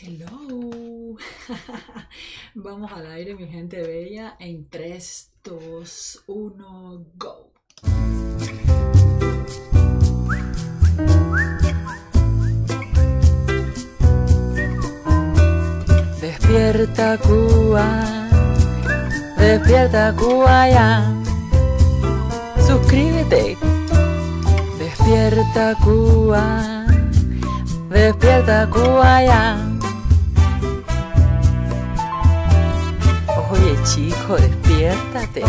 Hello. Vamos al aire, mi gente bella, en 3, 2, 1, go. Despierta Cuba, despierta Cuba ya. Suscríbete. Despierta Cuba, despierta Cuba ya. chico, despiértate.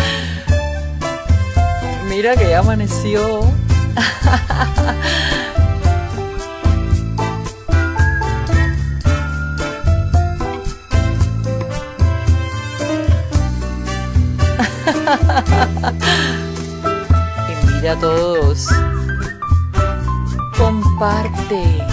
Mira que ya amaneció. y mira a todos. Comparte.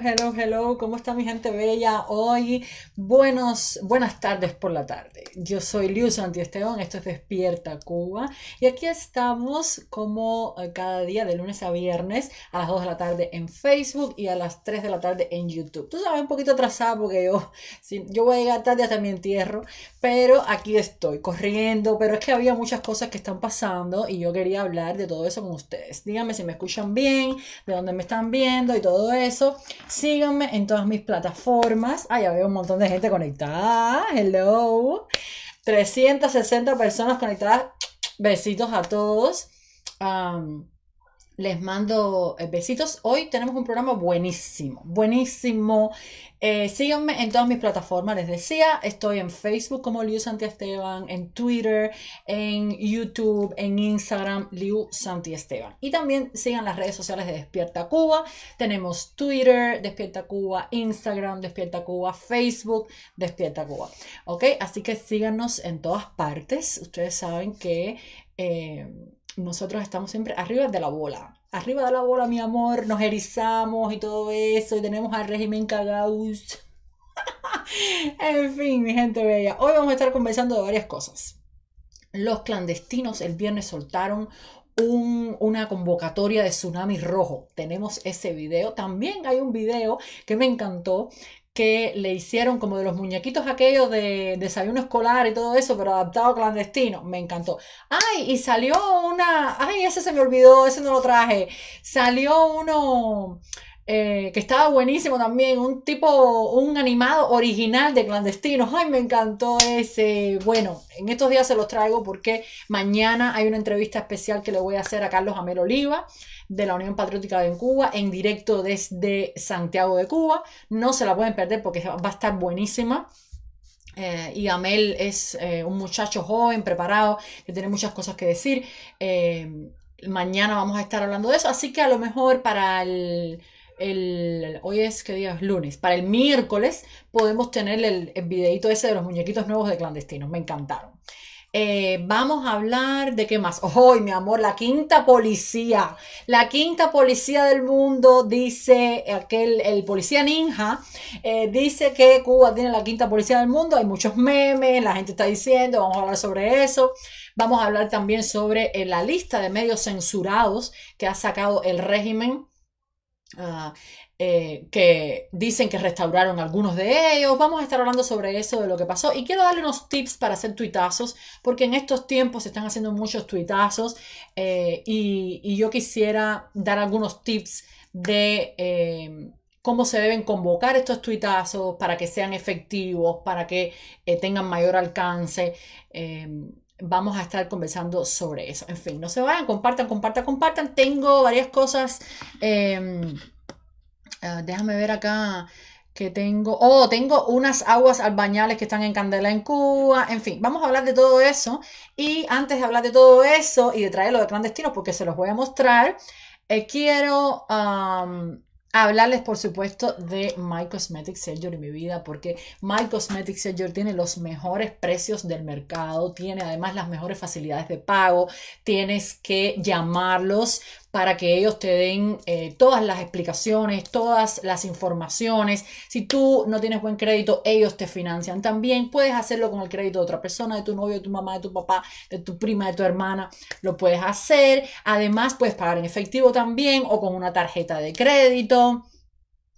hello, hello, ¿Cómo está mi gente bella hoy? Buenos, buenas tardes por la tarde. Yo soy Liu Esteban, esto es Despierta Cuba y aquí estamos como eh, cada día de lunes a viernes a las 2 de la tarde en Facebook y a las 3 de la tarde en YouTube. Tú sabes, un poquito atrasada porque yo, yo voy a llegar tarde hasta mi entierro, pero aquí estoy corriendo, pero es que había muchas cosas que están pasando y yo quería hablar de todo eso con ustedes. Díganme si me escuchan bien, de dónde me están viendo y todo eso. Síganme en todas mis plataformas. Ah, ya un montón de gente conectada. Hello. 360 personas conectadas. Besitos a todos. Les mando eh, besitos. Hoy tenemos un programa buenísimo, buenísimo. Eh, síganme en todas mis plataformas, les decía. Estoy en Facebook como Liu Santi Esteban, en Twitter, en YouTube, en Instagram, Liu Santi Esteban. Y también sigan las redes sociales de Despierta Cuba. Tenemos Twitter, Despierta Cuba, Instagram, Despierta Cuba, Facebook, Despierta Cuba. ¿Ok? Así que síganos en todas partes. Ustedes saben que... Eh, nosotros estamos siempre arriba de la bola. Arriba de la bola, mi amor, nos erizamos y todo eso, y tenemos al régimen cagados. en fin, mi gente bella, hoy vamos a estar conversando de varias cosas. Los clandestinos el viernes soltaron una convocatoria de tsunami rojo. Tenemos ese video. También hay un video que me encantó, que le hicieron como de los muñequitos aquellos de desayuno escolar y todo eso, pero adaptado clandestino. Me encantó. Ay, y salió una. Ay, ese se me olvidó, ese no lo traje. Salió uno eh, que estaba buenísimo también, un tipo, un animado original de clandestinos. Ay, me encantó ese. Bueno, en estos días se los traigo porque mañana hay una entrevista especial que le voy a hacer a Carlos Amel Oliva de la Unión Patriótica de Cuba en directo desde Santiago de Cuba. No se la pueden perder porque va a estar buenísima. Eh, y Amel es eh, un muchacho joven, preparado, que tiene muchas cosas que decir. mañana vamos a estar hablando de eso, así que a lo mejor para el hoy es que día es lunes, para el miércoles podemos tener el, videito ese de los muñequitos nuevos de clandestinos, me encantaron. Eh, vamos a hablar de qué más. Hoy, mi amor, la quinta policía. La quinta policía del mundo dice, aquel, el policía ninja, eh, dice que Cuba tiene la quinta policía del mundo. Hay muchos memes, la gente está diciendo, vamos a hablar sobre eso. Vamos a hablar también sobre eh, la lista de medios censurados que ha sacado el régimen Ah, eh, que dicen que restauraron algunos de ellos. Vamos a estar hablando sobre eso, de lo que pasó. Y quiero darle unos tips para hacer tuitazos, porque en estos tiempos se están haciendo muchos tuitazos eh, y, yo quisiera dar algunos tips de... Eh, cómo se deben convocar estos tuitazos para que sean efectivos, para que tengan mayor alcance vamos a estar conversando sobre eso. En fin, no se vayan, compartan, compartan, compartan. Tengo varias cosas. Em, eh, déjame ver acá que tengo. Oh, tengo unas aguas albañales que están en Candela en Cuba. En fin, vamos a hablar de todo eso. Y antes de hablar de todo eso y de traer lo de clandestinos, porque se los voy a mostrar, eh, quiero. Hablarles, por supuesto, de My Cosmetic en mi vida, porque My Cosmetic Surgery tiene los mejores precios del mercado, tiene además las mejores facilidades de pago, tienes que llamarlos para que ellos te den eh, todas las explicaciones, todas las informaciones. Si tú no tienes buen crédito, ellos te financian. También puedes hacerlo con el crédito de otra persona, de tu novio, de tu mamá, de tu papá, de tu prima, de tu hermana. Lo puedes hacer. Además, puedes pagar en efectivo también o con una tarjeta de crédito.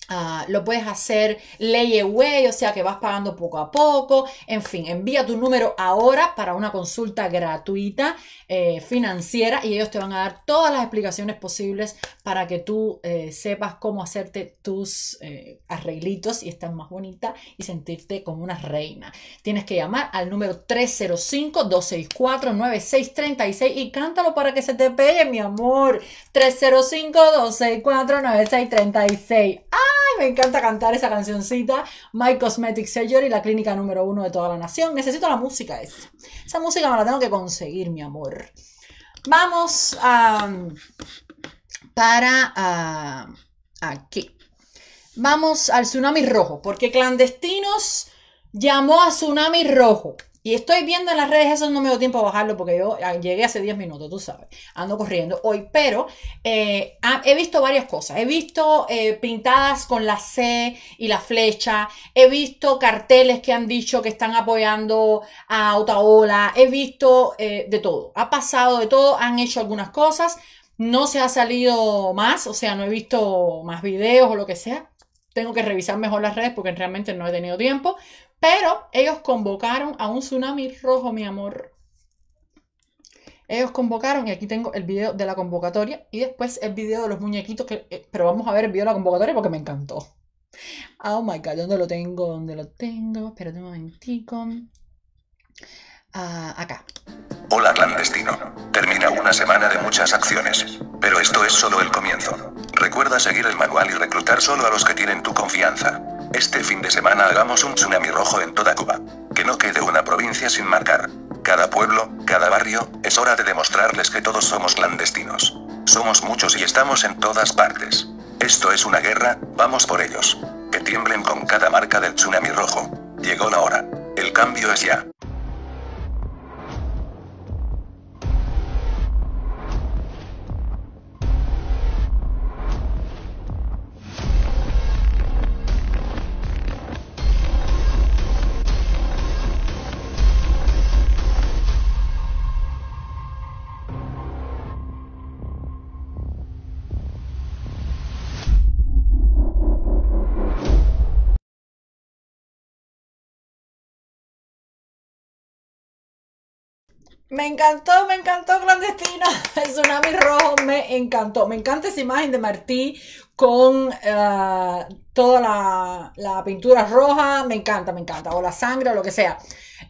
Ah, lo puedes hacer away o sea que vas pagando poco a poco. En fin, envía tu número ahora para una consulta gratuita eh, financiera y ellos te van a dar todas las explicaciones posibles para que tú eh, sepas cómo hacerte tus eh, arreglitos y estar más bonita y sentirte como una reina. Tienes que llamar al número 305-264-9636 y cántalo para que se te pegue, mi amor. 305-264-9636. ¡Ah! Me encanta cantar esa cancioncita. My Cosmetic Surgery, la clínica número uno de toda la nación. Necesito la música esa. Esa música me la tengo que conseguir, mi amor. Vamos a... para... aquí. Vamos al tsunami rojo, porque clandestinos llamó a tsunami rojo. Y estoy viendo en las redes, eso no me dio tiempo a bajarlo porque yo ah, llegué hace 10 minutos, tú sabes, ando corriendo hoy, pero eh, ah, he visto varias cosas. He visto eh, pintadas con la C y la flecha, he visto carteles que han dicho que están apoyando a Otaola, he visto eh, de todo, ha pasado de todo, han hecho algunas cosas, no se ha salido más, o sea, no he visto más videos o lo que sea. Tengo que revisar mejor las redes porque realmente no he tenido tiempo, pero ellos convocaron a un tsunami rojo, mi amor. Ellos convocaron, y aquí tengo el video de la convocatoria y después el video de los muñequitos, que, eh, pero vamos a ver el video de la convocatoria porque me encantó. Oh my god, ¿dónde lo tengo? ¿Dónde lo tengo? Espérate un momentico. Ah, acá. Hola clandestino. Termina una semana de muchas acciones. Pero esto es solo el comienzo. Recuerda seguir el manual y reclutar solo a los que tienen tu confianza. Este fin de semana hagamos un tsunami rojo en toda Cuba. Que no quede una provincia sin marcar. Cada pueblo, cada barrio, es hora de demostrarles que todos somos clandestinos. Somos muchos y estamos en todas partes. Esto es una guerra, vamos por ellos. Que tiemblen con cada marca del tsunami rojo. Llegó la hora. El cambio es ya. Me encantó, me encantó Clandestina. El tsunami rojo me encantó. Me encanta esa imagen de Martí con eh, toda la, pintura roja, me encanta, me encanta, o la sangre o lo que sea.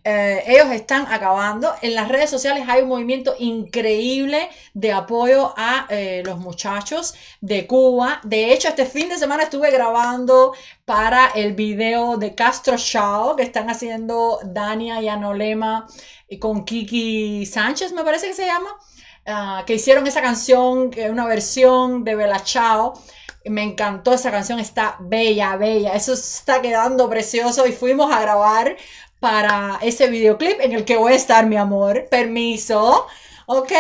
Eh, ellos están acabando. En las redes sociales hay un movimiento increíble de apoyo a eh, los muchachos de Cuba. De hecho, este fin de semana estuve grabando para el video de Castro Chao que están haciendo Dania y Anolema con Kiki Sánchez, me parece que se llama, ah, que hicieron esa canción, una versión de Bella Chao me encantó esa canción, está bella, bella. Eso está quedando precioso y fuimos a grabar para ese videoclip en el que voy a estar, mi amor. Permiso. Ok.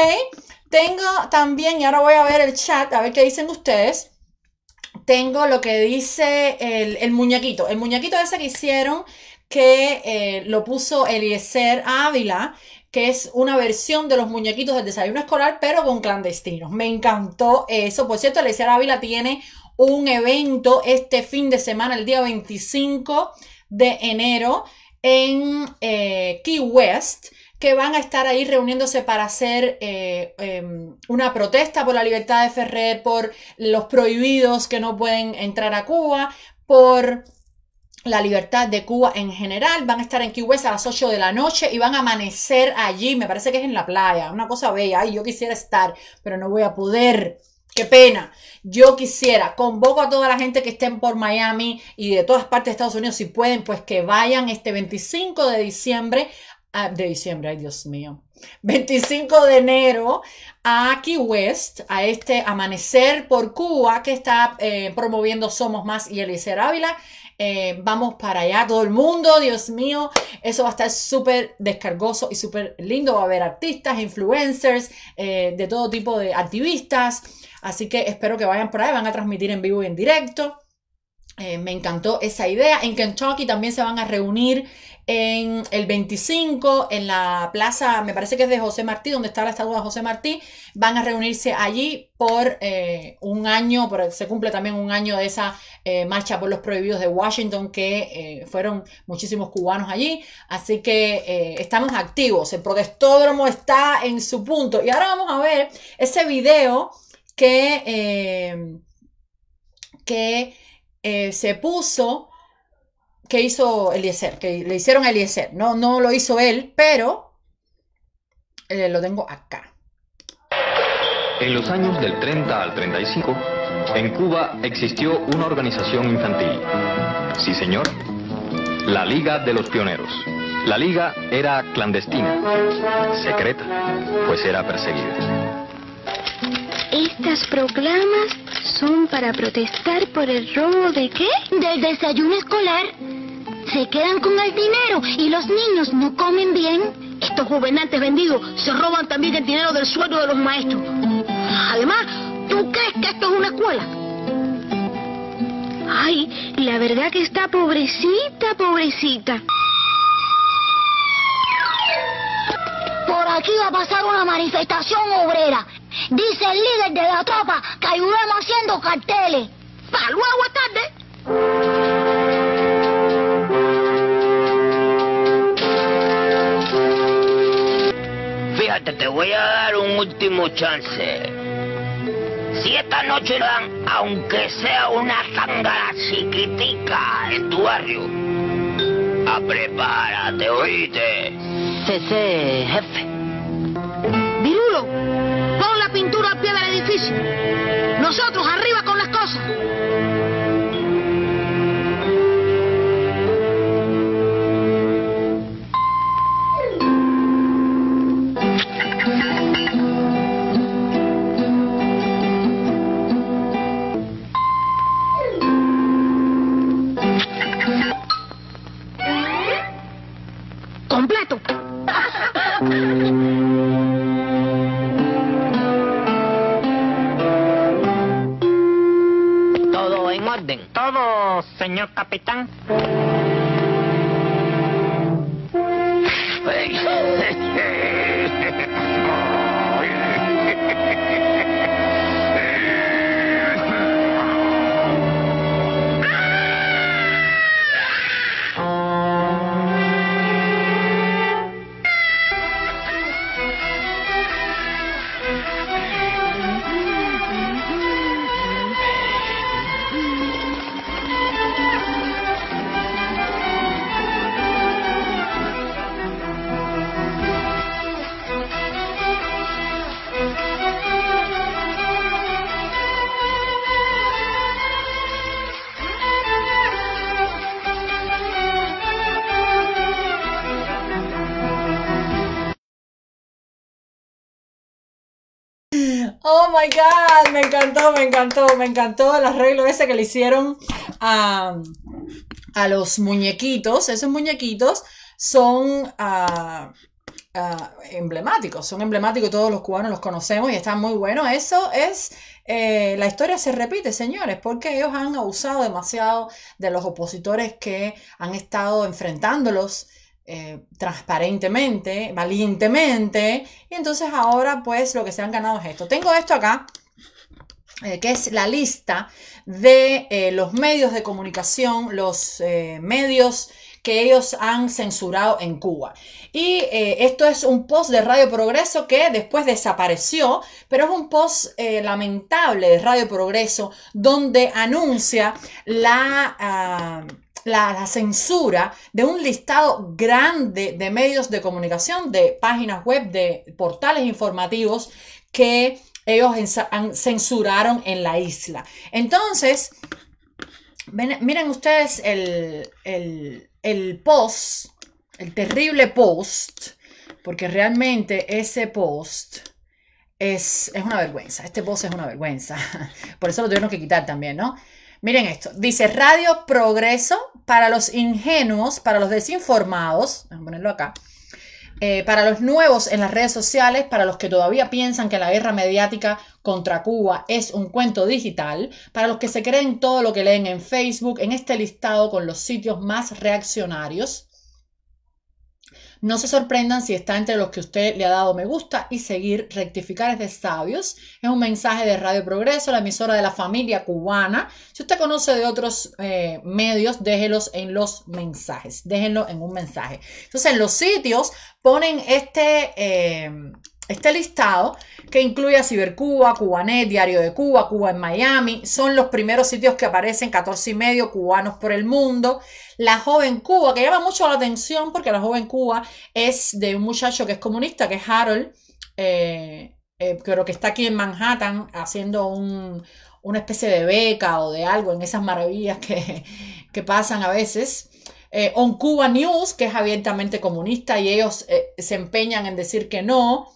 Tengo también, y ahora voy a ver el chat, a ver qué dicen ustedes. Tengo lo que dice el, muñequito. El muñequito ese que hicieron que eh, lo puso Eliezer Ávila que es una versión de los muñequitos del desayuno escolar, pero con clandestinos. Me encantó eso. Por cierto, Alicia Ávila tiene un evento este fin de semana, el día 25 de enero, en eh, Key West que van a estar ahí reuniéndose para hacer eh, em, una protesta por la libertad de Ferrer, por los prohibidos que no pueden entrar a Cuba, por la libertad de Cuba en general. Van a estar en Key West a las 8 de la noche y van a amanecer allí. Me parece que es en la playa, una cosa bella. Y yo quisiera estar, pero no voy a poder. Qué pena. Yo quisiera, convoco a toda la gente que estén por Miami y de todas partes de Estados Unidos, si pueden, pues que vayan este 25 de diciembre Ah, de diciembre, ay Dios mío. 25 de enero a Key West, a este amanecer por Cuba que está eh, promoviendo Somos Más y Eliezer Ávila. Eh, vamos para allá, todo el mundo, Dios mío, eso va a estar súper descargoso y súper lindo. Va a haber artistas, influencers, eh, de todo tipo de activistas. Así que espero que vayan por ahí, van a transmitir en vivo y en directo. me encantó esa idea. En Kentucky también se van a reunir en el 25, en la plaza, me parece que es de José Martí, donde está la estatua de José Martí, van a reunirse allí por eh, un año, se cumple también un año de esa eh, marcha por los prohibidos de Washington, que eh, fueron muchísimos cubanos allí, así que estamos activos, el protestódromo está en su punto. Y ahora vamos a ver ese video que, que se puso que hizo Eliezer, que le hicieron a Eliezer. No, no lo hizo él, pero eh, lo tengo acá. En los años del 30 al 35, en Cuba existió una organización infantil. Sí, señor. La Liga de los Pioneros. La Liga era clandestina, secreta, pues era perseguida. Estas proclamas son para protestar por el robo de qué? Del desayuno escolar. Se quedan con el dinero y los niños no comen bien. Estos gobernantes vendidos se roban también el dinero del sueldo de los maestros. Además, ¿tú crees que esto es una escuela? Ay, la verdad que está pobrecita, pobrecita. Por aquí va a pasar una manifestación obrera. Dice el líder de la tropa que ayudemos haciendo carteles. Para luego tarde fíjate te voy a dar un último chance. Si esta noche dan, aunque sea una zangada chiquitica en tu barrio, ah, prepárate, oíste. Sí, sí, jefe. Nosotros arriba con las cosas. señor capitán. my God, me encantó, me encantó, me encantó el arreglo ese que le hicieron a, los muñequitos. Esos muñequitos son... Ah, ah, emblemáticos, son emblemáticos, todos los cubanos los conocemos y están muy buenos. Eso es, eh, la historia se repite, señores, porque ellos han abusado demasiado de los opositores que han estado enfrentándolos eh, transparentemente, valientemente. Y entonces ahora pues lo que se han ganado es esto. Tengo esto acá, eh, que es la lista de eh, los medios de comunicación, los medios que ellos han censurado en Cuba. Y esto es un post de Radio Progreso que después desapareció, pero es un post lamentable de Radio Progreso donde anuncia la... Ah, la, censura de un listado grande de medios de comunicación, de páginas web, de portales informativos que ellos censuraron en la isla. Entonces, miren ustedes el, post, el terrible post, porque realmente ese post... Es, es, una vergüenza. Este post es una vergüenza. Por eso lo tuvieron que quitar también, ¿no? Miren esto, dice Radio Progreso para los ingenuos, para los desinformados, vamos a ponerlo acá, eh, para los nuevos en las redes sociales, para los que todavía piensan que la guerra mediática contra Cuba es un cuento digital, para los que se creen todo lo que leen en Facebook, en este listado con los sitios más reaccionarios, no se sorprendan si está entre los que usted le ha dado me gusta y seguir rectificar este de sabios. Es un mensaje de Radio Progreso, la emisora de la familia cubana. Si usted conoce de otros eh, medios, déjelos en los mensajes. Déjenlo en un mensaje. Entonces, en los sitios ponen este, eh, este listado, que incluye a Cibercuba, Cubanet, Diario de Cuba, Cuba en Miami, son los primeros sitios que aparecen, 14 y medio, cubanos por el mundo. La joven Cuba, que llama mucho la atención porque la joven Cuba es de un muchacho que es comunista, que es Harold, creo eh, eh, que está aquí en Manhattan haciendo una especie de beca o de algo en esas maravillas que, pasan a veces. Eh, on Cuba News, que es abiertamente comunista, y ellos se empeñan en decir que no.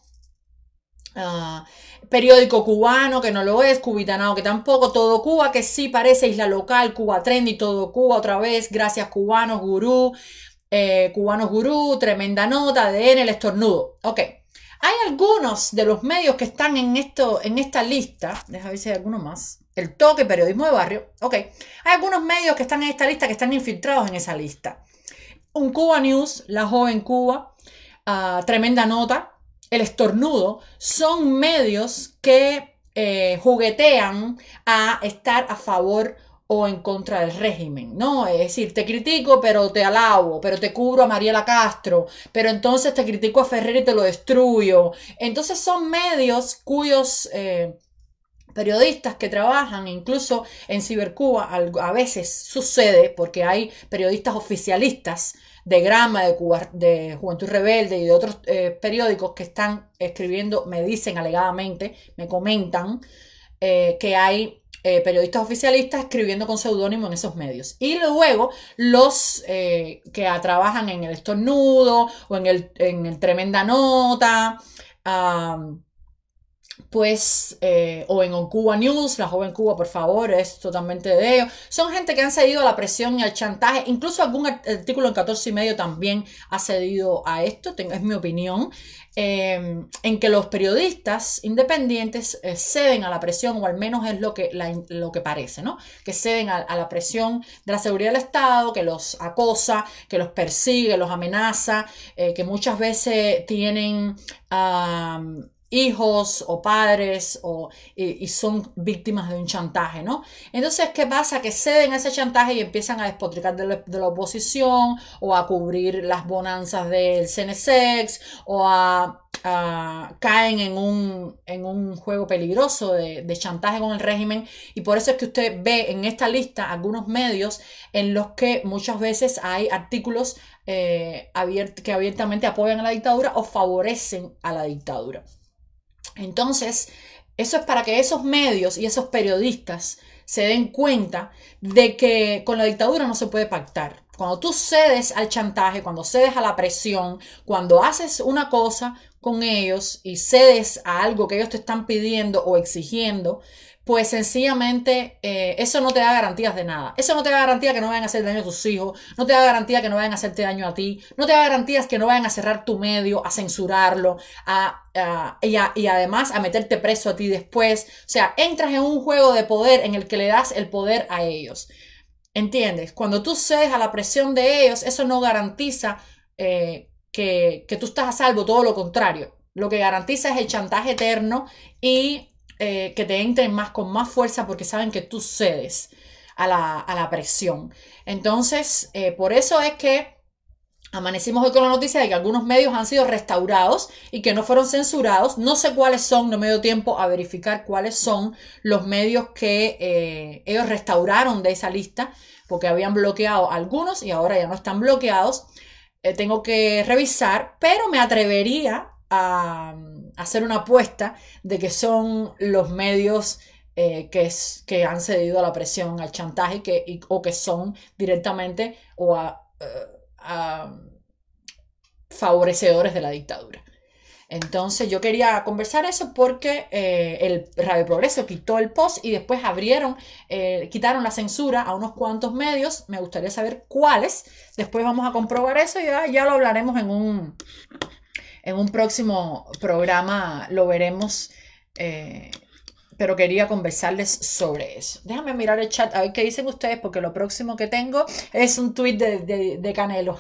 Ah, periódico cubano que no lo es, cubitanao que tampoco, todo Cuba que sí parece isla local, Cuba Trend y todo Cuba otra vez, gracias cubanos, gurú, eh, cubanos gurú, tremenda nota, DN, el estornudo. Ok, hay algunos de los medios que están en, esto, en esta lista, déjame ver si hay alguno más, el toque, periodismo de barrio, ok, hay algunos medios que están en esta lista que están infiltrados en esa lista. Un Cuba News, La Joven Cuba, ah, Tremenda Nota, el estornudo son medios que eh, juguetean a estar a favor o en contra del régimen, ¿no? Es decir, te critico, pero te alabo, pero te cubro a Mariela Castro, pero entonces te critico a Ferrer y te lo destruyo. Entonces son medios cuyos eh, periodistas que trabajan, incluso en Cibercuba, a veces sucede, porque hay periodistas oficialistas de Grama, de, Juventud Rebelde y de otros eh, periódicos que están escribiendo, me dicen alegadamente, me comentan eh, que hay eh, periodistas oficialistas escribiendo con seudónimo en esos medios. Y luego los que trabajan en el estornudo o en el, tremenda nota, pues, o en Cuba News, La Joven Cuba, por favor, es totalmente de ellos. Son gente que han cedido a la presión y al chantaje, incluso algún artículo en 14 y medio también ha cedido a esto, es mi opinión, em, en que los periodistas independientes eh, ceden a la presión, o al menos es lo que, lo que parece, ¿no? Que ceden a, la presión de la seguridad del Estado, que los acosa, que los persigue, los amenaza, eh, que muchas veces tienen hijos o padres y, son víctimas de un chantaje, ¿no? Entonces, ¿qué pasa? Que ceden a ese chantaje y empiezan a despotricar de, la, oposición o a cubrir las bonanzas del CNSEX o a, caen en un, en un, juego peligroso de, chantaje con el régimen y por eso es que usted ve en esta lista algunos medios en los que muchas veces hay artículos eh, que abiertamente apoyan a la dictadura o favorecen a la dictadura. Entonces, eso es para que esos medios y esos periodistas se den cuenta de que con la dictadura no se puede pactar. Cuando tú cedes al chantaje, cuando cedes a la presión, cuando haces una cosa con ellos y cedes a algo que ellos te están pidiendo o exigiendo, pues sencillamente eh, eso no te da garantías de nada. Eso no te da garantía que no vayan a hacer daño a tus hijos, no te da garantía que no vayan a hacerte daño a ti, no te da garantías que no vayan a cerrar tu medio, a censurarlo, a, y, además a meterte preso a ti después. O sea, entras en un juego de poder en el que le das el poder a ellos. ¿Entiendes? Cuando tú cedes a la presión de ellos, eso no garantiza eh, que, que tú estás a salvo, todo lo contrario. Lo que garantiza es el chantaje eterno y eh, que te entren más con más fuerza porque saben que tú cedes a la, presión. Entonces, eh, por eso es que Amanecimos hoy con la noticia de que algunos medios han sido restaurados y que no fueron censurados. No sé cuáles son, no me dio tiempo a verificar cuáles son los medios que eh, ellos restauraron de esa lista, porque habían bloqueado algunos y ahora ya no están bloqueados. tengo que revisar, pero me atrevería a, hacer una apuesta de que son los medios eh, que, que han cedido a la presión, al chantaje, que, o que son directamente o eh, a, favorecedores de la dictadura. Entonces yo quería conversar eso porque eh, el Radio Progreso quitó el post y después abrieron, quitaron la censura a unos cuantos medios. Me gustaría saber cuáles. Después vamos a comprobar eso y ya lo hablaremos en un, en un próximo programa lo veremos, eh, pero quería conversarles sobre eso. Déjame mirar el chat a ver qué dicen ustedes, porque lo próximo que tengo es un tuit de, Canelo.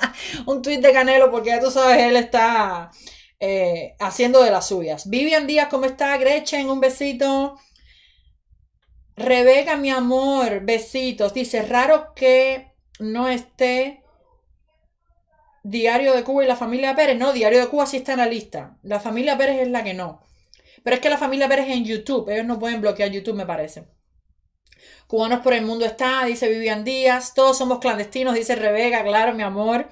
un tuit de Canelo, porque ya tú sabes, él está eh, haciendo de las suyas. Vivian Díaz, ¿cómo está? Gretchen, un besito. Rebeca, mi amor, besitos. Dice, raro que no esté Diario de Cuba y la familia Pérez. No, Diario de Cuba sí está en la lista. La familia Pérez es la que no. Pero es que la familia Pérez en YouTube. Ellos no pueden bloquear YouTube, me parece. Cubanos por el mundo está, dice Vivian Díaz. Todos somos clandestinos, dice Rebeca, claro, mi amor.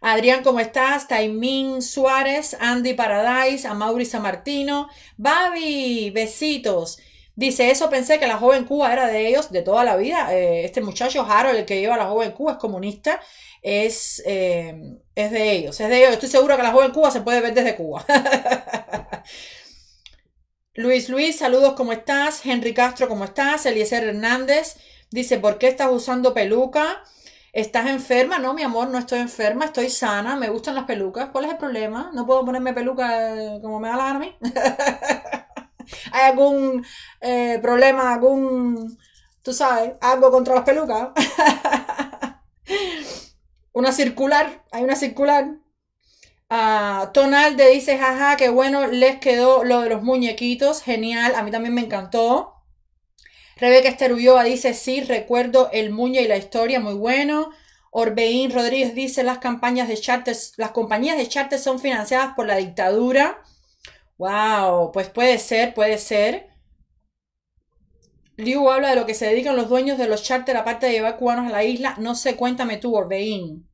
Adrián, ¿cómo estás? Taimín Suárez, Andy Paradise, a Mauri Martino. Babi, besitos. Dice, eso pensé que la joven Cuba era de ellos de toda la vida. Eh, este muchacho Harold, el que lleva a la joven Cuba, es comunista, es, eh, es de ellos, es de ellos. Estoy segura que la joven Cuba se puede ver desde Cuba. Luis Luis, saludos, ¿cómo estás? Henry Castro, ¿cómo estás? Eliezer Hernández dice, ¿por qué estás usando peluca? ¿Estás enferma? No, mi amor, no estoy enferma, estoy sana, me gustan las pelucas. ¿Cuál es el problema? ¿No puedo ponerme peluca eh, como me da la gana ¿Hay algún eh, problema, algún, tú sabes, algo contra las pelucas? una circular, hay una circular. Ah, Tonalde dice, jaja, qué bueno les quedó lo de los muñequitos, genial, a mí también me encantó. Rebeca Esterulloa dice, sí, recuerdo el muño y la historia, muy bueno. Orbeín Rodríguez dice, las campañas de las compañías de charters son financiadas por la dictadura. Wow, pues puede ser, puede ser. Liu habla de lo que se dedican los dueños de los la parte de llevar cubanos a la isla. No sé, cuéntame tú, Orbein.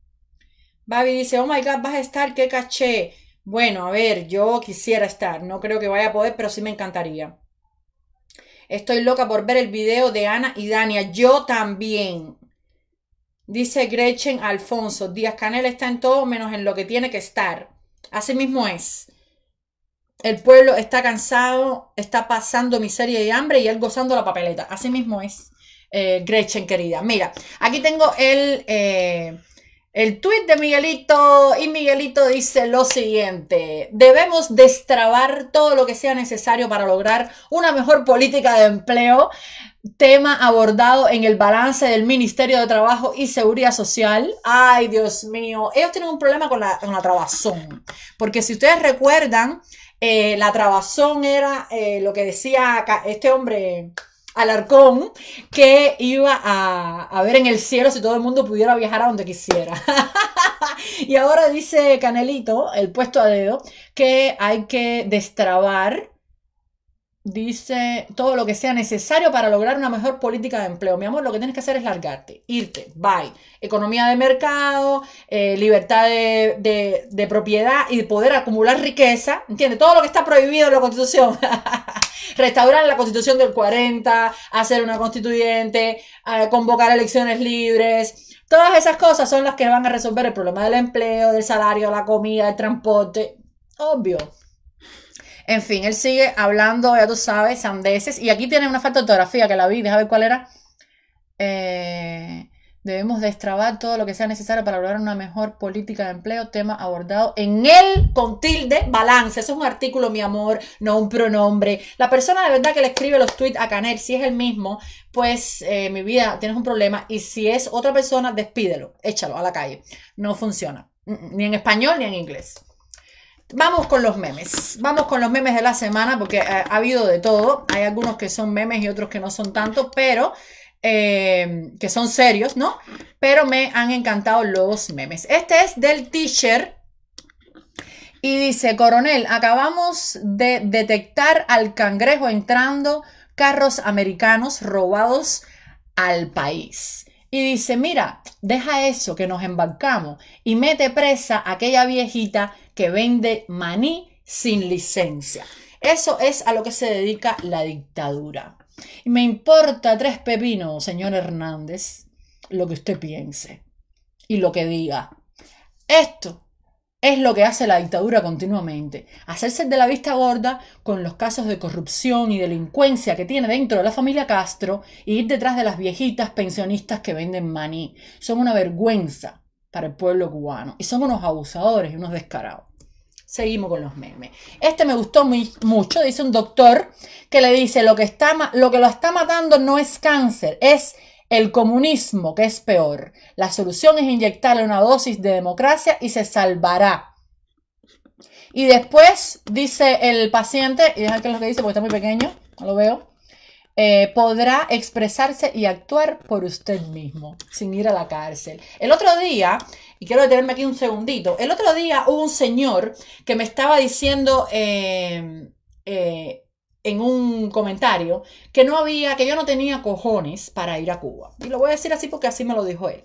Babi dice, oh my god, vas a estar, qué caché. Bueno, a ver, yo quisiera estar. No creo que vaya a poder, pero sí me encantaría. Estoy loca por ver el video de Ana y Dania. Yo también. Dice Gretchen Alfonso, Díaz Canel está en todo menos en lo que tiene que estar. Así mismo es. El pueblo está cansado, está pasando miseria y hambre y él gozando la papeleta. Así mismo es, eh, Gretchen, querida. Mira, aquí tengo el, eh, el tuit de Miguelito y Miguelito dice lo siguiente. Debemos destrabar todo lo que sea necesario para lograr una mejor política de empleo tema abordado en el balance del Ministerio de Trabajo y Seguridad Social. Ay, Dios mío, ellos tienen un problema con con la trabazón. Porque si ustedes recuerdan, eh, la trabazón era eh, lo que decía este hombre Alarcón, que iba a, a ver en el cielo si todo el mundo pudiera viajar a donde quisiera. y ahora dice Canelito, el puesto a dedo, que hay que destrabar Dice todo lo que sea necesario para lograr una mejor política de empleo. Mi amor, lo que tienes que hacer es largarte, irte, bye. Economía de mercado, eh, libertad de, propiedad y poder acumular riqueza. ¿Entiendes? Todo lo que está prohibido en la Constitución. Restaurar la Constitución del 40, hacer una constituyente, ah, convocar elecciones libres. Todas esas cosas son las que van a resolver el problema del empleo, del salario, la comida, el transporte. Obvio. En fin, él sigue hablando, ya tú sabes, andeses. Y aquí tiene una falta de ortografía que la vi, déjame ver cuál era. Eh, debemos destrabar todo lo que sea necesario para lograr una mejor política de empleo, tema abordado en el con tilde balance. Eso es un artículo, mi amor, no un pronombre. La persona de verdad que le escribe los tweets a Canel, si es el mismo, pues eh, mi vida, tienes un problema. Y si es otra persona, despídelo, échalo a la calle. No funciona, mm, ni en español ni en inglés. Vamos con los memes. Vamos con los memes de la semana porque eh, ha, habido de todo. Hay algunos que son memes y otros que no son tanto, pero eh, que son serios, ¿no? Pero me han encantado los memes. Este es del teacher y dice, coronel, acabamos de detectar al cangrejo entrando carros americanos robados al país. Y dice, mira, deja eso que nos embarcamos y mete presa a aquella viejita que vende maní sin licencia. Eso es a lo que se dedica la dictadura. Y me importa tres pepinos, señor Hernández, lo que usted piense y lo que diga. Esto es lo que hace la dictadura continuamente. Hacerse de la vista gorda con los casos de corrupción y delincuencia que tiene dentro de la familia Castro y ir detrás de las viejitas pensionistas que venden maní. Son una vergüenza para el pueblo cubano y son unos abusadores y unos descarados. Seguimos con los memes. Este me gustó mucho. Dice un doctor que le dice, lo que, está, lo que lo está matando no es cáncer, es el comunismo, que es peor. La solución es inyectarle una dosis de democracia y se salvará. Y después dice el paciente, y deja que lo que dice porque está muy pequeño, no lo veo. Eh, podrá expresarse y actuar por usted mismo, sin ir a la cárcel. El otro día, y quiero detenerme aquí un segundito, el otro día hubo un señor que me estaba diciendo eh, eh, en un comentario que no había, que yo no tenía cojones para ir a Cuba. Y lo voy a decir así porque así me lo dijo él.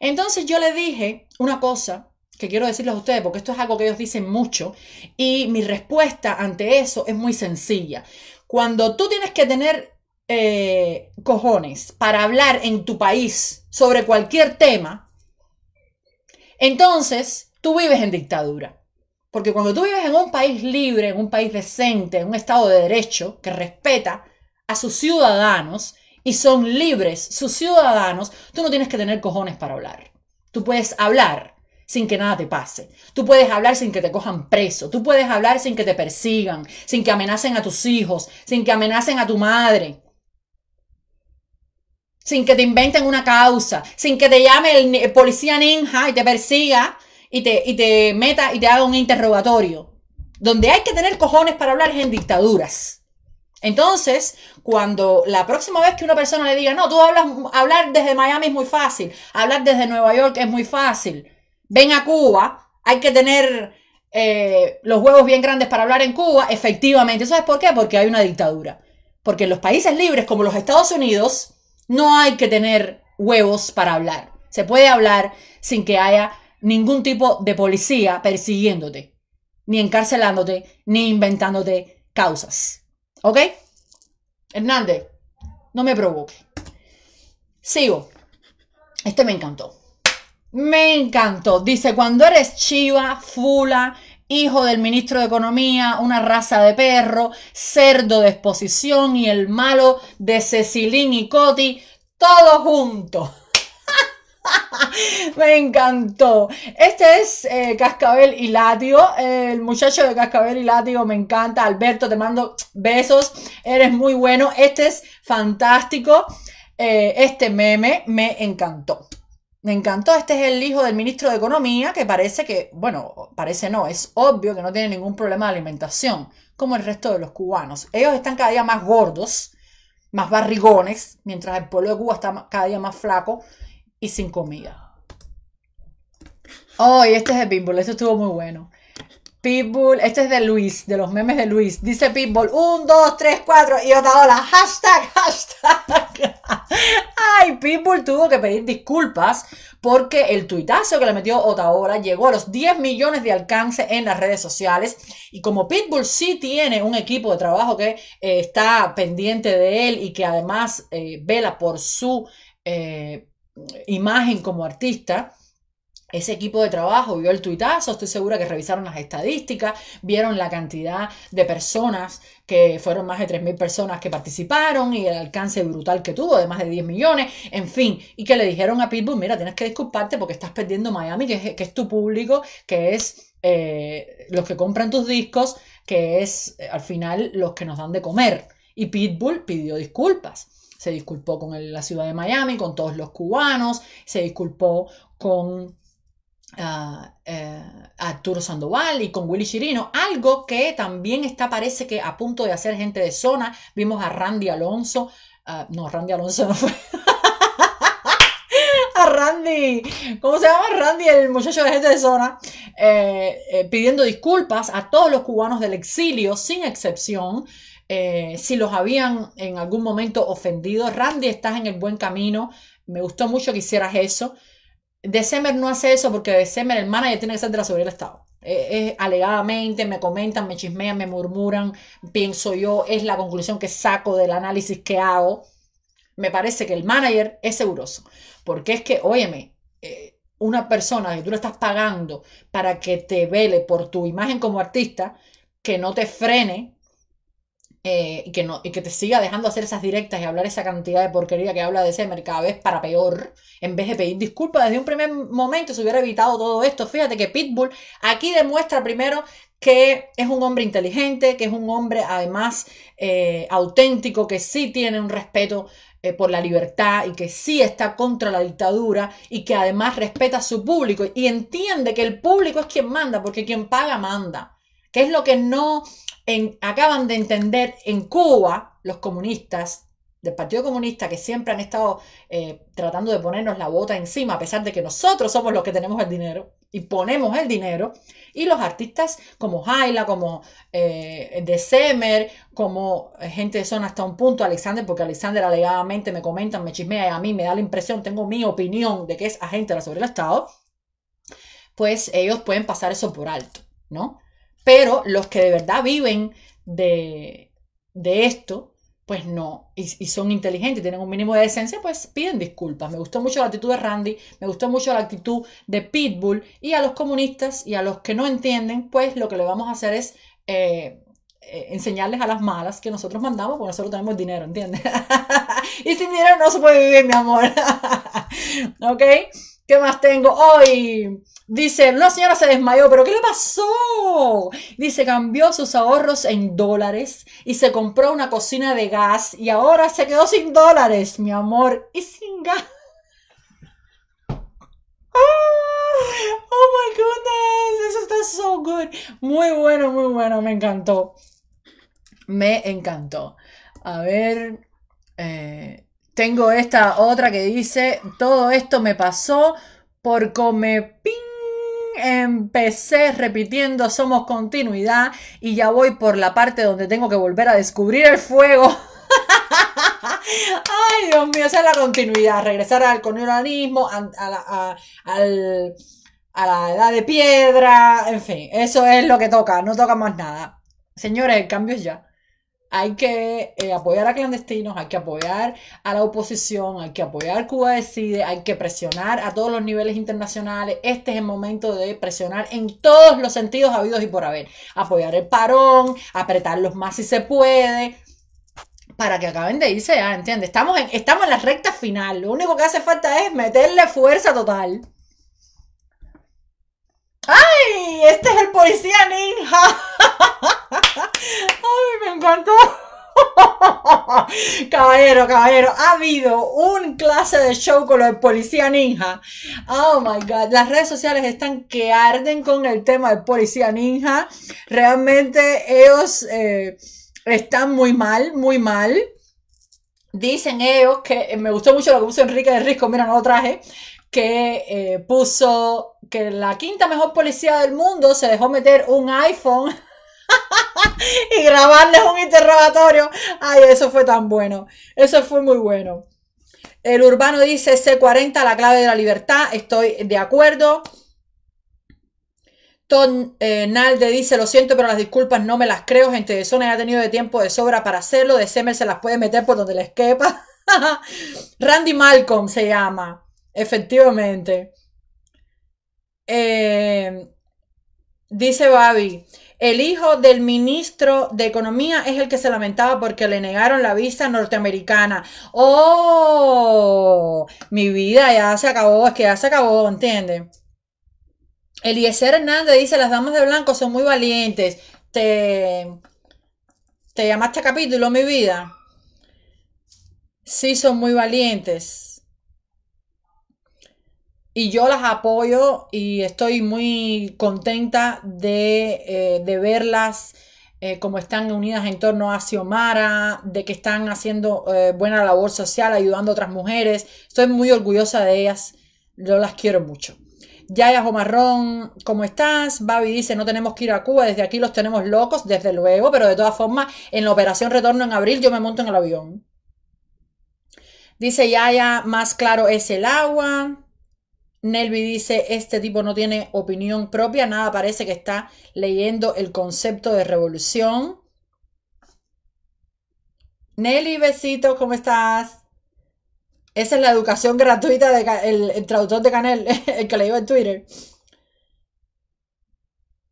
Entonces yo le dije una cosa que quiero decirles a ustedes, porque esto es algo que ellos dicen mucho, y mi respuesta ante eso es muy sencilla. Cuando tú tienes que tener eh, cojones para hablar en tu país sobre cualquier tema, entonces tú vives en dictadura. Porque cuando tú vives en un país libre, en un país decente, en un Estado de Derecho que respeta a sus ciudadanos y son libres sus ciudadanos, tú no tienes que tener cojones para hablar. Tú puedes hablar sin que nada te pase. Tú puedes hablar sin que te cojan preso. Tú puedes hablar sin que te persigan, sin que amenacen a tus hijos, sin que amenacen a tu madre. Sin que te inventen una causa, sin que te llame el, policía ninja y te persiga y te, y te meta y te haga un interrogatorio. Donde hay que tener cojones para hablar es en dictaduras. Entonces, cuando la próxima vez que una persona le diga, no, tú hablas, hablar desde Miami es muy fácil, hablar desde Nueva York es muy fácil, ven a Cuba, hay que tener eh, los huevos bien grandes para hablar en Cuba, efectivamente. ¿Sabes por qué? Porque hay una dictadura. Porque en los países libres como los Estados Unidos no hay que tener huevos para hablar. Se puede hablar sin que haya ningún tipo de policía persiguiéndote, ni encarcelándote, ni inventándote causas. ¿Ok? Hernández, no me provoque. Sigo. Este me encantó. Me encantó. Dice, cuando eres chiva, fula, hijo del ministro de Economía, una raza de perro, cerdo de exposición y el malo de Cecilín y Coti, todo junto. Me encantó. Este es eh, Cascabel y Látigo. el muchacho de Cascabel y Látigo me encanta. Alberto, te mando besos. Eres muy bueno. Este es fantástico. Eh, este meme me encantó. Me encantó, este es el hijo del ministro de Economía, que parece que, bueno, parece no, es obvio que no tiene ningún problema de alimentación, como el resto de los cubanos. Ellos están cada día más gordos, más barrigones, mientras el pueblo de Cuba está cada día más flaco y sin comida. Oh, y este es el bimbo, esto estuvo muy bueno. Pitbull, este es de Luis, de los memes de Luis. Dice Pitbull, 1, 2, 3, cuatro y otra Hashtag, hashtag. Ay, Pitbull tuvo que pedir disculpas porque el tuitazo que le metió Otaola llegó a los 10 millones de alcance en las redes sociales. Y como Pitbull sí tiene un equipo de trabajo que eh, está pendiente de él y que además eh, vela por su eh, imagen como artista, ese equipo de trabajo vio el tuitazo, estoy segura que revisaron las estadísticas, vieron la cantidad de personas, que fueron más de 3.000 personas que participaron y el alcance brutal que tuvo de más de 10 millones, en fin, y que le dijeron a Pitbull, mira, tienes que disculparte porque estás perdiendo Miami, que es, tu público, que es eh, los que compran tus discos, que es eh, al final los que nos dan de comer. Y Pitbull pidió disculpas se disculpó con la ciudad de Miami, con todos los cubanos, se disculpó con eh, Arturo Sandoval y con Willy Chirino, algo que también está, parece que a punto de hacer gente de zona. Vimos a Randy Alonso, no, Randy Alonso no fue. a Randy, ¿cómo se llama Randy, el muchacho de gente de zona? Eh, eh, pidiendo disculpas a todos los cubanos del exilio, sin excepción. si los habían en algún momento ofendido, Randy, estás en el buen camino. Me gustó mucho que hicieras eso. De Semer no hace eso porque December, el manager, tiene que ser de la seguridad del Estado. Eh, es, alegadamente, me comentan, me chismean, me murmuran, pienso yo, es la conclusión que saco del análisis que hago. Me parece que el manager es seguroso. Porque es que, óyeme, eh, una persona que tú le estás pagando para que te vele por tu imagen como artista, que no te frene eh, y, que no, y que te siga dejando hacer esas directas y hablar esa cantidad de porquería que habla de Semer cada vez para peor, en vez de pedir disculpas desde un primer momento, se hubiera evitado todo esto. Fíjate que Pitbull aquí demuestra primero que es un hombre inteligente, que es un hombre además eh, auténtico, que sí tiene un respeto eh, por la libertad y que sí está contra la dictadura y que además respeta a su público y entiende que el público es quien manda, porque quien paga manda, qué es lo que no acaban de entender en Cuba los comunistas del Partido Comunista que siempre han estado eh, tratando de ponernos la bota encima, a pesar de que nosotros somos los que tenemos el dinero y ponemos el dinero, y los artistas como Jaila, como eh, De Semer, como eh, gente de zona hasta un punto, Alexander, porque Alexander alegadamente me comentan, me chismea y a mí me da la impresión, tengo mi opinión de que es agente sobre el Estado, pues ellos pueden pasar eso por alto, ¿no? Pero los que de verdad viven de, esto, pues no, y, son inteligentes, tienen un mínimo de decencia, pues piden disculpas. Me gustó mucho la actitud de Randy, me gustó mucho la actitud de Pitbull y a los comunistas y a los que no entienden, pues lo que le vamos a hacer es... Eh, eh, enseñarles a las malas que nosotros mandamos porque nosotros tenemos dinero, ¿entiendes? y sin dinero no se puede vivir, mi amor. ¿Ok? ¿Qué más tengo hoy? Dice, la señora se desmayó, pero ¿qué le pasó? Dice, cambió sus ahorros en dólares y se compró una cocina de gas y ahora se quedó sin dólares, mi amor, y sin gas. ¡Ah! Oh, my goodness, eso está so good. Muy bueno, muy bueno, me encantó. Me encantó. A ver, eh, tengo esta otra que dice, todo esto me pasó por comer empecé repitiendo somos continuidad y ya voy por la parte donde tengo que volver a descubrir el fuego. Ay, Dios mío, esa es la continuidad. Regresar al colonialismo, a, a la edad de piedra, en fin, eso es lo que toca, no toca más nada. Señores, el cambio es ya hay que eh, apoyar a clandestinos, hay que apoyar a la oposición, hay que apoyar Cuba Decide, hay que presionar a todos los niveles internacionales. Este es el momento de presionar en todos los sentidos habidos y por haber. Apoyar el parón, apretarlos más si se puede. Para que acaben de irse ya, ¿entiendes? Estamos en, estamos en la recta final. Lo único que hace falta es meterle fuerza total. ¡Ay! Este es el policía ninja. ¡Ay, me encantó! caballero, caballero, ha habido un clase de show con el policía ninja. Oh my god, las redes sociales están que arden con el tema del policía ninja. Realmente ellos eh, están muy mal, muy mal. Dicen ellos que eh, me gustó mucho lo que puso Enrique de Risco, mira, no lo traje, que eh, puso que la quinta mejor policía del mundo se dejó meter un iPhone y grabarles un interrogatorio. Ay, eso fue tan bueno. Eso fue muy bueno. El urbano dice C40, la clave de la libertad. Estoy de acuerdo. Ton eh, Nalde dice, lo siento, pero las disculpas no me las creo. Gente de Sony ha tenido de tiempo de sobra para hacerlo. De Semer se las puede meter por donde les quepa. Randy Malcolm se llama. Efectivamente. Eh, dice Babi, el hijo del ministro de Economía es el que se lamentaba porque le negaron la visa norteamericana. ¡Oh! Mi vida ya se acabó, es que ya se acabó, ¿entiendes? Eliezer Hernández dice, las damas de blanco son muy valientes. Te, te llamaste capítulo, mi vida. Sí, son muy valientes y yo las apoyo y estoy muy contenta de, eh, verlas eh, como están unidas en torno a Xiomara, de que están haciendo eh, buena labor social, ayudando a otras mujeres. Estoy muy orgullosa de ellas, yo las quiero mucho. Yaya Jomarrón, ¿cómo estás? Babi dice, no tenemos que ir a Cuba, desde aquí los tenemos locos, desde luego, pero de todas formas, en la operación retorno en abril yo me monto en el avión. Dice Yaya, más claro es el agua. Nelvi dice, este tipo no tiene opinión propia, nada parece que está leyendo el concepto de revolución. Nelly, besitos, ¿cómo estás? Esa es la educación gratuita del de el, traductor de Canel, el que le iba en Twitter.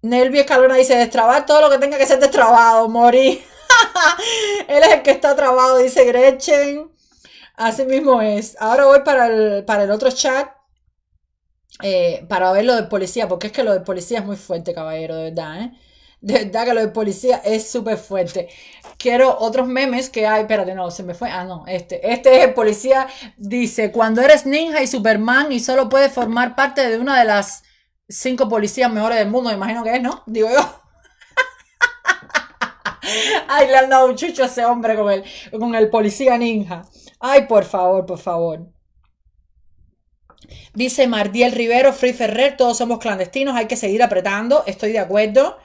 Nelvi Escalona dice, destrabar todo lo que tenga que ser destrabado, Mori. Él es el que está trabado, dice Gretchen. Así mismo es. Ahora voy para para el otro chat. Eh, para ver lo de policía, porque es que lo de policía es muy fuerte, caballero, de verdad, ¿eh? De verdad que lo de policía es súper fuerte. Quiero otros memes que hay. Espérate, no, se me fue. Ah, no, este. Este es el policía. Dice: Cuando eres ninja y Superman y solo puedes formar parte de una de las cinco policías mejores del mundo, me imagino que es, ¿no? Digo yo. Ay, le han dado un chucho a ese hombre con con el policía ninja. Ay, por favor, por favor. Dice Mardiel Rivero, Free Ferrer, todos somos clandestinos, hay que seguir apretando, estoy de acuerdo.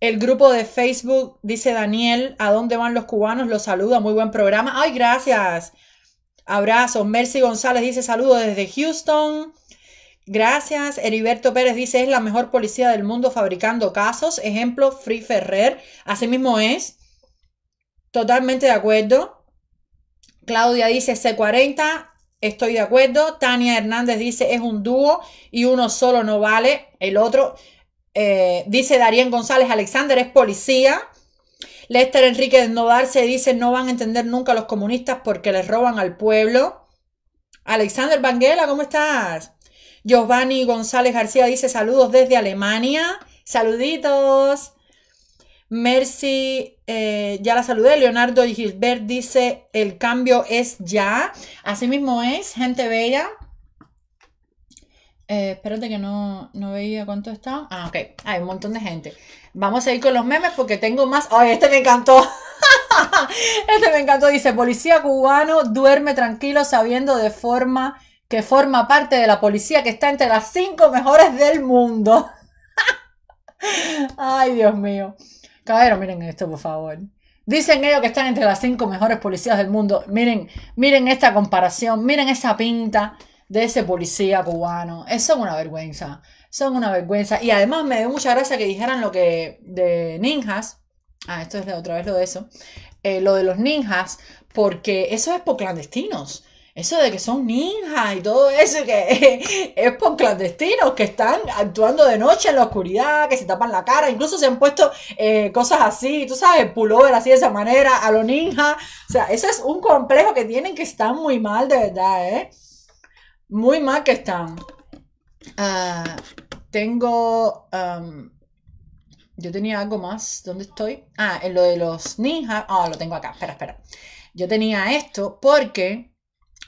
El grupo de Facebook, dice Daniel, ¿a dónde van los cubanos? Los saluda, muy buen programa. Ay, gracias. Abrazos. Mercy González dice saludo desde Houston. Gracias. Heriberto Pérez dice es la mejor policía del mundo fabricando casos. Ejemplo, Free Ferrer. Así mismo es. Totalmente de acuerdo. Claudia dice C40, Estoy de acuerdo. Tania Hernández dice, es un dúo y uno solo no vale. El otro, eh, dice Darien González, Alexander es policía. Lester enrique se dice, no van a entender nunca a los comunistas porque les roban al pueblo. Alexander Banguela, ¿cómo estás? Giovanni González García dice, saludos desde Alemania. Saluditos. Mercy, eh, ya la saludé. Leonardo Gilbert dice, el cambio es ya. Así mismo es, gente bella. Eh, espérate que no, veía cuánto está. Ah, ok. Hay un montón de gente. Vamos a ir con los memes porque tengo más. ¡Ay, este me encantó! este me encantó. Dice, policía cubano duerme tranquilo sabiendo de forma que forma parte de la policía que está entre las cinco mejores del mundo. Ay, Dios mío. Caballero, miren esto, por favor. Dicen ellos que están entre las cinco mejores policías del mundo. Miren, miren esta comparación, miren esa pinta de ese policía cubano. son es una vergüenza. Son una vergüenza. Y además me dio mucha gracia que dijeran lo que de ninjas. Ah, esto es otra vez lo de eso. Eh, lo de los ninjas, porque eso es por clandestinos. Eso de que son ninjas y todo eso, que es por clandestinos que están actuando de noche en la oscuridad, que se tapan la cara, incluso se han puesto eh, cosas así, tú sabes, pullover así de esa manera, a los ninjas. O sea, eso es un complejo que tienen que están muy mal, de verdad, ¿eh? Muy mal que están. Ah, tengo. yo tenía algo más. ¿Dónde estoy? Ah, en lo de los ninjas. Ah, lo tengo acá. Espera, espera. Yo tenía esto porque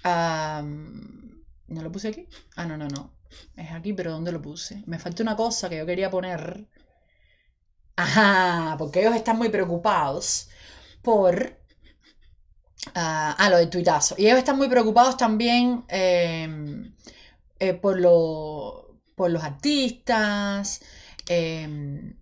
¿No lo puse aquí? Ah, no, no, no. Es aquí, pero ¿dónde lo puse? Me faltó una cosa que yo quería poner. Ajá, porque ellos están muy preocupados por ah, ah lo de tuitazo. Y ellos están muy preocupados también em, eh, por, por los artistas, eh,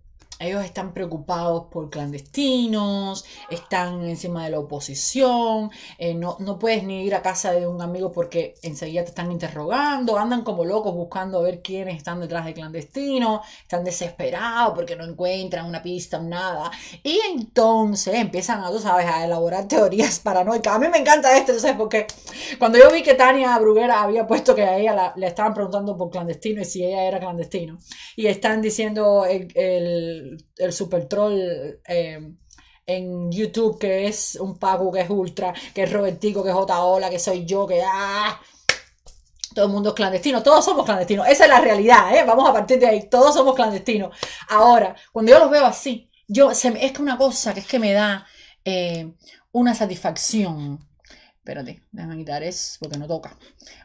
ellos están preocupados por clandestinos, están encima de la oposición, eh, no, no puedes ni ir a casa de un amigo porque enseguida te están interrogando, andan como locos buscando a ver quiénes están detrás de clandestinos, están desesperados porque no encuentran una pista o nada. Y entonces empiezan a, tú sabes, a elaborar teorías paranoicas. A mí me encanta esto, ¿sabes? Porque cuando yo vi que Tania Bruguera había puesto que a ella le estaban preguntando por clandestino y si ella era clandestino, y están diciendo el el super troll eh, en YouTube, que es un Paco, que es Ultra, que es Robertico, que es Ola que soy yo, que... ¡ah! Todo el mundo es clandestino, todos somos clandestinos. Esa es la realidad, eh. Vamos a partir de ahí, todos somos clandestinos. Ahora, cuando yo los veo así, yo, se, es que una cosa que es que me da eh, una satisfacción. Espérate, déjame quitar eso porque no toca.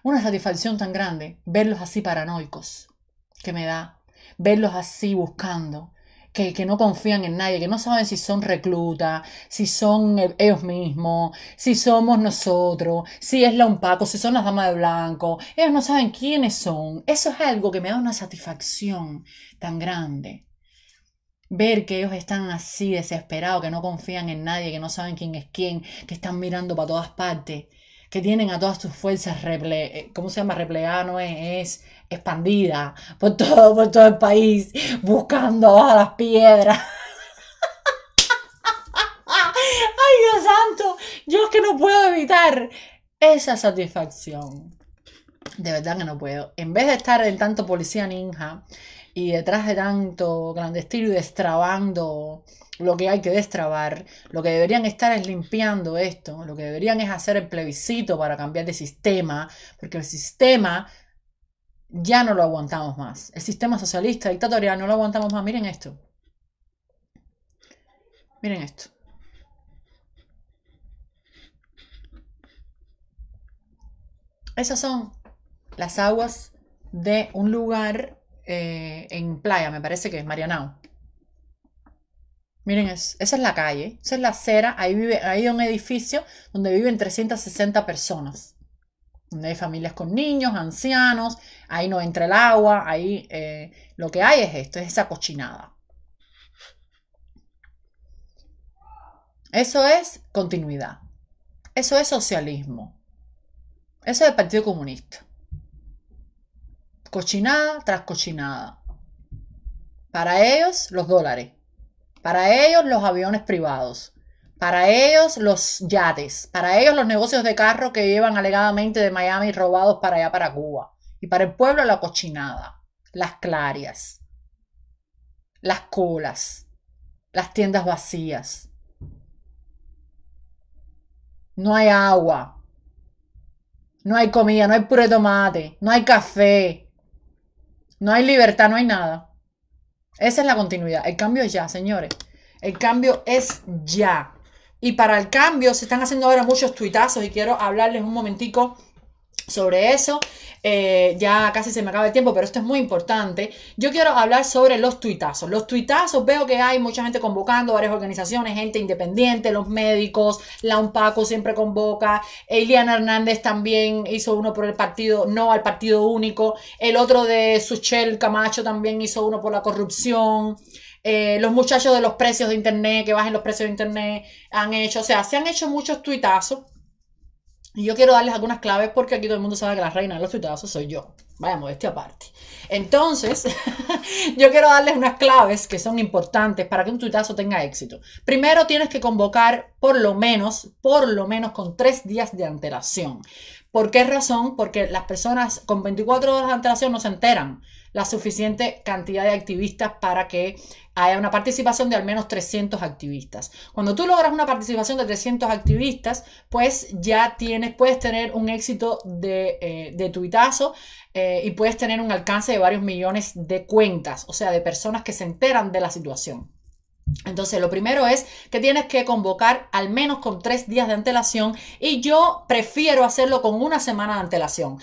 Una satisfacción tan grande verlos así paranoicos que me da. Verlos así buscando, que, no confían en nadie, que no saben si son reclutas, si son eh, ellos mismos, si somos nosotros, si es la Unpaco, si son las damas de blanco. Ellos no saben quiénes son. Eso es algo que me da una satisfacción tan grande. Ver que ellos están así desesperados, que no confían en nadie, que no saben quién es quién, que están mirando para todas partes, que tienen a todas sus fuerzas, reple eh, ¿cómo se llama? ¿replegadas no es, es expandida por todo, por todo el país, buscando a las piedras. ¡Ay, Dios santo! Yo es que no puedo evitar esa satisfacción. De verdad que no puedo. En vez de estar en tanto policía ninja y detrás de tanto clandestino y destrabando lo que hay que destrabar, lo que deberían estar es limpiando esto, lo que deberían es hacer el plebiscito para cambiar de sistema, porque el sistema ya no lo aguantamos más. El sistema socialista, dictatorial, no lo aguantamos más. Miren esto. Miren esto. Esas son las aguas de un lugar eh, en playa, me parece que es Marianao. Miren, eso. esa es la calle, esa es la acera, ahí, vive, ahí hay un edificio donde viven 360 personas donde hay familias con niños, ancianos, ahí no entra el agua, ahí eh, lo que hay es esto, es esa cochinada. Eso es continuidad. Eso es socialismo. Eso es el Partido Comunista. Cochinada tras cochinada. Para ellos los dólares. Para ellos los aviones privados. Para ellos los yates, para ellos los negocios de carro que llevan alegadamente de Miami robados para allá, para Cuba. Y para el pueblo la cochinada, las clarias, las colas, las tiendas vacías. No hay agua, no hay comida, no hay puré tomate, no hay café, no hay libertad, no hay nada. Esa es la continuidad. El cambio es ya, señores. El cambio es ya. Y para el cambio se están haciendo ahora muchos tuitazos y quiero hablarles un momentico sobre eso. Eh, ya casi se me acaba el tiempo, pero esto es muy importante. Yo quiero hablar sobre los tuitazos. Los tuitazos veo que hay mucha gente convocando, varias organizaciones, gente independiente, los médicos, la UNPACO siempre convoca, Eliana Hernández también hizo uno por el partido, no al partido único, el otro de Suchel Camacho también hizo uno por la corrupción. Eh, los muchachos de los precios de internet, que bajen los precios de internet, han hecho, o sea, se han hecho muchos tuitazos. Y yo quiero darles algunas claves porque aquí todo el mundo sabe que la reina de los tuitazos soy yo. Vaya modestia aparte. Entonces, yo quiero darles unas claves que son importantes para que un tuitazo tenga éxito. Primero tienes que convocar por lo menos, por lo menos con tres días de antelación. ¿Por qué razón? Porque las personas con 24 horas de antelación no se enteran la suficiente cantidad de activistas para que haya una participación de al menos 300 activistas. Cuando tú logras una participación de 300 activistas, pues ya tienes, puedes tener un éxito de, eh, tuitazo eh, y puedes tener un alcance de varios millones de cuentas, o sea, de personas que se enteran de la situación. Entonces, lo primero es que tienes que convocar al menos con tres días de antelación y yo prefiero hacerlo con una semana de antelación.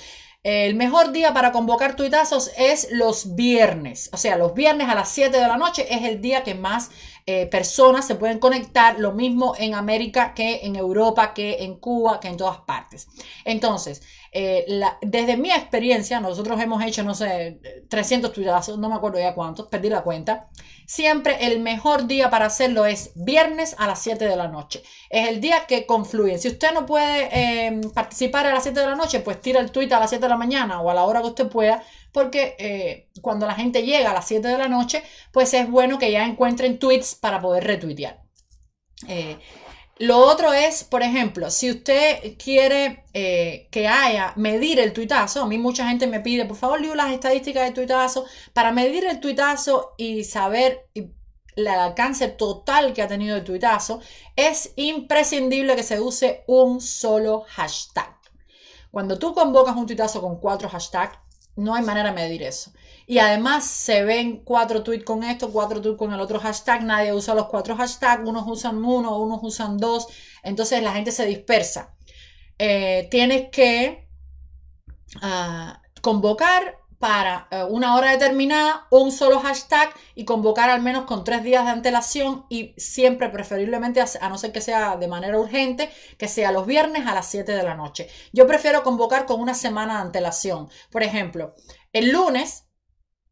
El mejor día para convocar tuitazos es los viernes. O sea, los viernes a las 7 de la noche es el día que más eh, personas se pueden conectar. Lo mismo en América que en Europa, que en Cuba, que en todas partes. Entonces, eh, la, desde mi experiencia, nosotros hemos hecho, no sé, 300 tuitazos, no me acuerdo ya cuántos, perdí la cuenta. Siempre el mejor día para hacerlo es viernes a las 7 de la noche. Es el día que confluyen. Si usted no puede em, participar a las 7 de la noche, pues tira el tweet a las 7 de la mañana o a la hora que usted pueda, porque eh, cuando la gente llega a las 7 de la noche, pues es bueno que ya encuentren tweets para poder retuitear. Eh, lo otro es, por ejemplo, si usted quiere eh, que haya medir el tuitazo, a mí mucha gente me pide, por favor, leo las estadísticas del tuitazo, para medir el tuitazo y saber el alcance total que ha tenido el tuitazo, es imprescindible que se use un solo hashtag. Cuando tú convocas un tuitazo con cuatro hashtags, no hay manera de medir eso. Y además se ven cuatro tweets con esto, cuatro tweets con el otro hashtag. Nadie usa los cuatro hashtags. Unos usan uno, unos usan dos. Entonces la gente se dispersa. Eh, tienes que ah, convocar para eh, una hora determinada un solo hashtag y convocar al menos con tres días de antelación y siempre preferiblemente, a, a no ser que sea de manera urgente, que sea los viernes a las 7 de la noche. Yo prefiero convocar con una semana de antelación. Por ejemplo, el lunes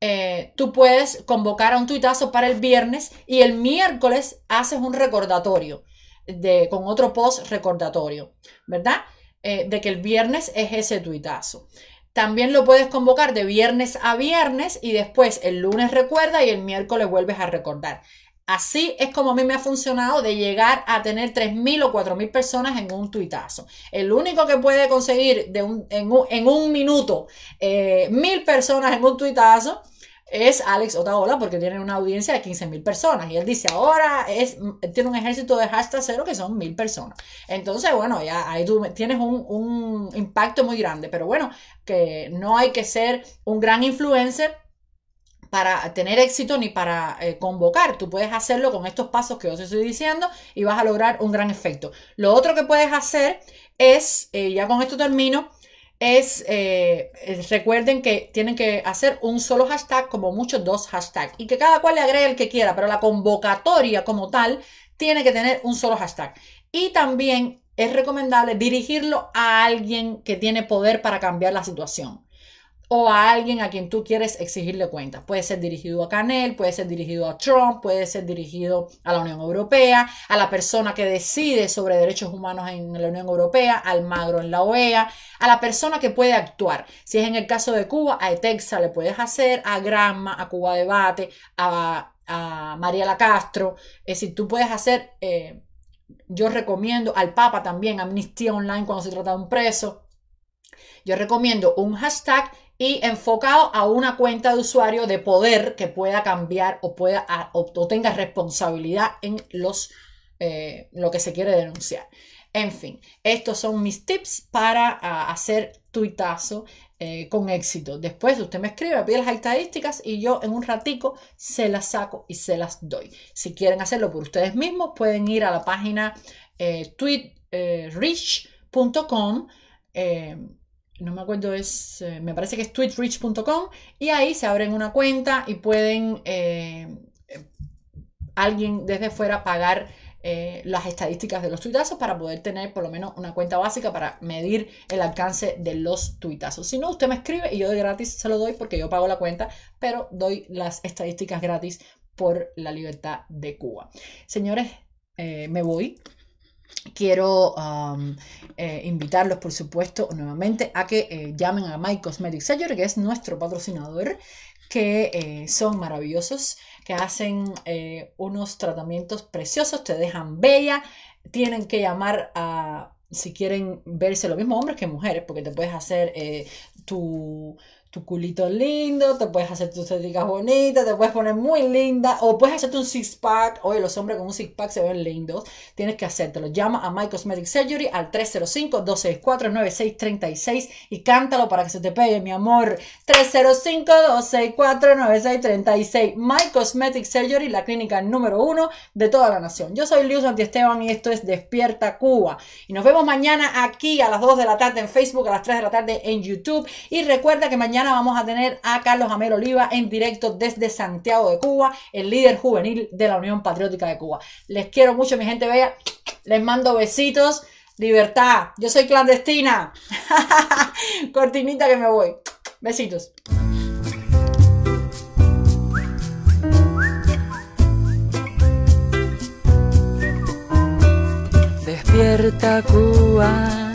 eh, tú puedes convocar a un tuitazo para el viernes y el miércoles haces un recordatorio de, con otro post recordatorio, ¿verdad? Eh, de que el viernes es ese tuitazo. También lo puedes convocar de viernes a viernes y después el lunes recuerda y el miércoles vuelves a recordar. Así es como a mí me ha funcionado de llegar a tener 3.000 o 4.000 personas en un tuitazo. El único que puede conseguir en, un, minuto 1.000 eh, personas en un tuitazo es Alex Otaola porque tiene una audiencia de 15.000 personas. Y él dice, ahora es, mm, tiene un ejército de hashtag cero que son 1.000 personas. Entonces, bueno, ya ahí tú tienes un, impacto muy grande. Pero bueno, que no hay que ser un gran influencer para tener éxito ni para eh, convocar. Tú puedes hacerlo con estos pasos que yo estoy diciendo y vas a lograr un gran efecto. Lo otro que puedes hacer es, eh, ya con esto termino, eh, es, recuerden que tienen que hacer un solo hashtag, como muchos dos hashtags, y que cada cual le agregue el que quiera, pero la convocatoria como tal tiene que tener un solo hashtag. Y también es recomendable dirigirlo a alguien que tiene poder para cambiar la situación o a alguien a quien tú quieres exigirle cuentas. Puede ser dirigido a Canel, puede ser dirigido a Trump, puede ser dirigido a la Unión Europea, a la persona que decide sobre derechos humanos en la Unión Europea, al magro en la OEA, a la persona que puede actuar. Si es en el caso de Cuba, a Etexa le puedes hacer, a Gramma, a Cuba Debate, a, María La Castro. Es decir, tú puedes hacer, eh, yo recomiendo al Papa también, Amnistía Online cuando se trata de un preso. Yo recomiendo un hashtag y enfocado a una cuenta de usuario de poder que pueda cambiar o pueda o, tenga responsabilidad en los eh, lo que se quiere denunciar. En fin, estos son mis tips para hacer tuitazo eh, con éxito. Después usted me escribe, pide las estadísticas y yo en un ratico se las saco y se las doy. Si quieren hacerlo por ustedes mismos, pueden ir a la página eh, tweetrich.com eh, no me acuerdo, es, eh, me parece que es tweetrich.com y ahí se abren una cuenta y pueden eh, alguien desde fuera pagar eh, las estadísticas de los tuitazos para poder tener por lo menos una cuenta básica para medir el alcance de los tuitazos. Si no, usted me escribe y yo de gratis se lo doy porque yo pago la cuenta, pero doy las estadísticas gratis por la libertad de Cuba. Señores, me voy. Quiero um, eh, invitarlos, por supuesto, nuevamente a que eh, llamen a My Cosmetic Seller, que es nuestro patrocinador, que eh, son maravillosos, que hacen unos tratamientos preciosos, te dejan bella. Tienen que llamar a, si quieren verse lo mismo hombres que mujeres, porque te puedes hacer tu tu culito lindo, te puedes hacer tus teticas bonitas, te puedes poner muy linda, o puedes hacerte un six pack. Oye, los hombres con un six pack se ven lindos, tienes que hacértelo. Llama a My Cosmetic Surgery al 305-264-9636 y cántalo para que se te pegue, mi amor. 305-264-9636. My Cosmetic Surgery, la clínica número uno de toda la nación. Yo soy Luz Esteban y esto es Despierta Cuba. Y nos vemos mañana aquí a las 2 de la tarde en Facebook, a las 3 de la tarde en YouTube. Y recuerda que mañana vamos a tener a Carlos Amel Oliva en directo desde Santiago de Cuba, el líder juvenil de la Unión Patriótica de Cuba. Les quiero mucho, mi gente bella. Les mando besitos. Libertad. Yo soy clandestina. Cortinita que me voy. Besitos. Despierta Cuba,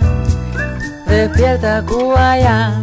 despierta Cuba ya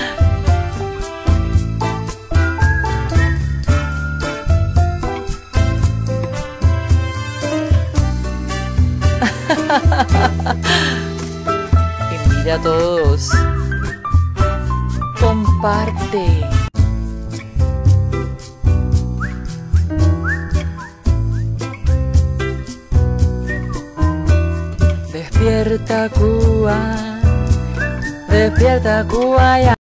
Envía a todos. Comparte. Despierta Cuba. Despierta Cuba